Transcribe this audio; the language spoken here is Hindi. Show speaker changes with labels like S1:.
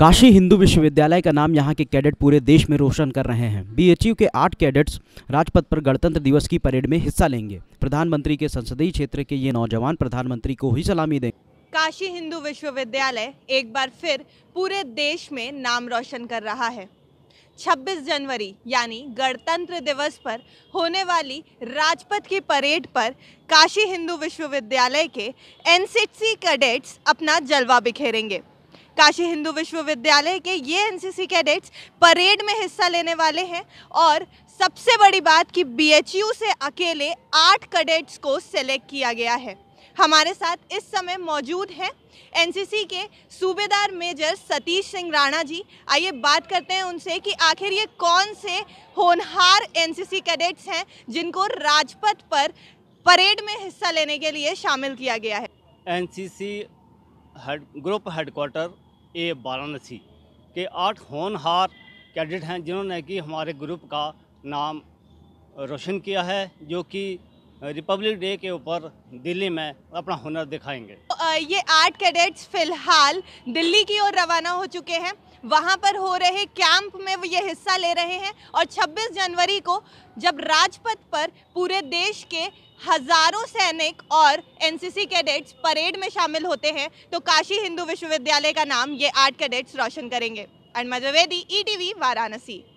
S1: काशी हिंदू विश्वविद्यालय का नाम यहाँ के कैडेट पूरे देश में रोशन कर रहे हैं बीएचयू के आठ कैडेट्स राजपथ पर गणतंत्र दिवस की परेड में हिस्सा लेंगे प्रधानमंत्री के संसदीय क्षेत्र के ये नौजवान प्रधानमंत्री को ही सलामी दें
S2: काशी हिंदू विश्वविद्यालय एक बार फिर पूरे देश में नाम रोशन कर रहा है 26 जनवरी यानी गणतंत्र दिवस पर होने वाली राजपथ की परेड पर काशी हिंदू विश्वविद्यालय के एनसीसी कैडेट्स अपना जलवा बिखेरेंगे काशी हिंदू विश्वविद्यालय के ये एनसीसी कैडेट्स परेड में हिस्सा लेने वाले हैं और सबसे बड़ी बात कि बीएचयू से अकेले आठ कैडेट्स को सेलेक्ट किया गया है हमारे साथ इस समय मौजूद हैं एनसीसी के सूबेदार मेजर सतीश सिंह राणा जी आइए बात करते हैं उनसे कि आखिर ये कौन से होनहार एनसीसी कैडेट्स हैं जिनको राजपथ पर परेड में हिस्सा लेने के लिए शामिल किया गया है
S3: NCC head group headquarter A Varanasi के आठ होनहार कैडेट हैं जिन्होंने कि हमारे ग्रुप का नाम रोशन किया है जो कि रिपब्लिक डे के ऊपर दिल्ली में अपना हुनर दिखाएंगे तो,
S2: ये आठ कैडेट्स फिलहाल दिल्ली की ओर रवाना हो चुके हैं वहाँ पर हो रहे कैंप में वो ये हिस्सा ले रहे हैं और 26 जनवरी को जब राजपथ पर पूरे देश के हजारों सैनिक और एनसीसी कैडेट्स परेड में शामिल होते हैं तो काशी हिंदू विश्वविद्यालय का नाम ये आठ कैडेट्स रोशन करेंगे अनमा द्विवेदी ई e वाराणसी